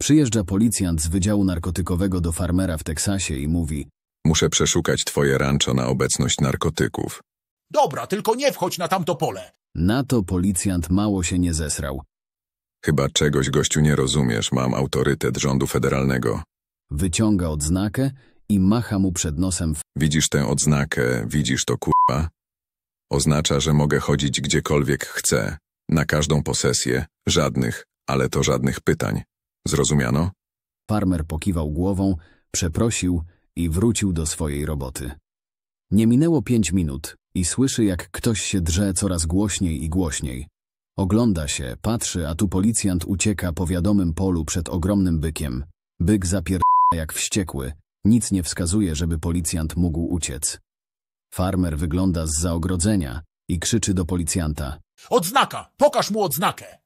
Przyjeżdża policjant z wydziału narkotykowego do farmera w Teksasie i mówi Muszę przeszukać twoje rancho na obecność narkotyków. Dobra, tylko nie wchodź na tamto pole. Na to policjant mało się nie zesrał. Chyba czegoś, gościu, nie rozumiesz. Mam autorytet rządu federalnego. Wyciąga odznakę i macha mu przed nosem. W... Widzisz tę odznakę, widzisz to kurwa? Oznacza, że mogę chodzić gdziekolwiek chcę, na każdą posesję, żadnych, ale to żadnych pytań. Zrozumiano? Farmer pokiwał głową, przeprosił i wrócił do swojej roboty. Nie minęło pięć minut i słyszy, jak ktoś się drze coraz głośniej i głośniej. Ogląda się, patrzy, a tu policjant ucieka po wiadomym polu przed ogromnym bykiem. Byk zapierdala jak wściekły. Nic nie wskazuje, żeby policjant mógł uciec. Farmer wygląda z zaogrodzenia i krzyczy do policjanta. Odznaka! Pokaż mu odznakę!